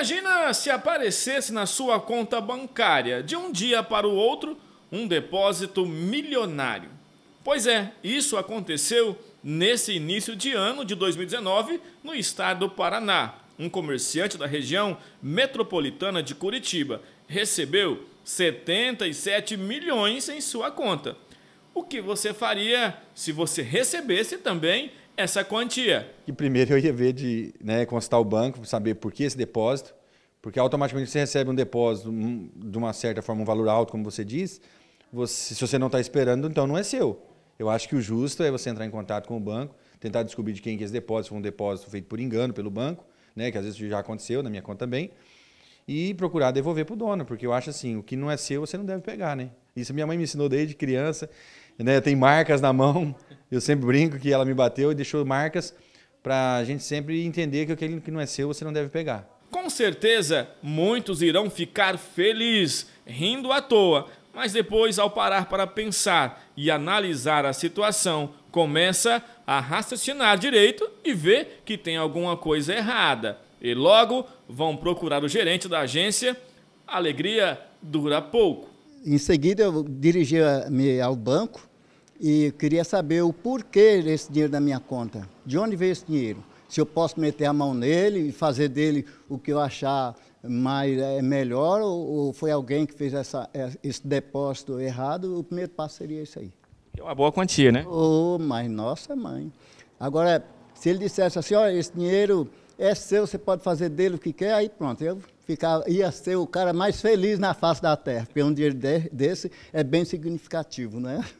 Imagina se aparecesse na sua conta bancária, de um dia para o outro, um depósito milionário. Pois é, isso aconteceu nesse início de ano de 2019 no estado do Paraná. Um comerciante da região metropolitana de Curitiba recebeu 77 milhões em sua conta. O que você faria se você recebesse também essa quantia. E primeiro eu ia ver de né, consultar o banco, saber por que esse depósito, porque automaticamente você recebe um depósito de uma certa forma, um valor alto, como você diz, você, se você não está esperando, então não é seu. Eu acho que o justo é você entrar em contato com o banco, tentar descobrir de quem que é esse depósito, foi um depósito feito por engano pelo banco, né, que às vezes já aconteceu, na minha conta também, e procurar devolver para o dono, porque eu acho assim, o que não é seu, você não deve pegar, né? Isso minha mãe me ensinou desde criança, né, tem marcas na mão, eu sempre brinco que ela me bateu e deixou marcas para a gente sempre entender que aquilo que não é seu você não deve pegar. Com certeza, muitos irão ficar felizes, rindo à toa, mas depois, ao parar para pensar e analisar a situação, começa a raciocinar direito e vê que tem alguma coisa errada. E logo vão procurar o gerente da agência. A alegria dura pouco. Em seguida, eu dirigi-me ao banco e queria saber o porquê desse dinheiro da minha conta. De onde veio esse dinheiro? Se eu posso meter a mão nele e fazer dele o que eu achar mais é melhor ou, ou foi alguém que fez essa, é, esse depósito errado? O primeiro passo seria isso aí. É uma boa quantia, né? Oh, mas nossa mãe. Agora, se ele dissesse assim, olha, esse dinheiro é seu, você pode fazer dele o que quer, aí pronto, eu ficava, ia ser o cara mais feliz na face da terra, porque um dinheiro desse é bem significativo, não é?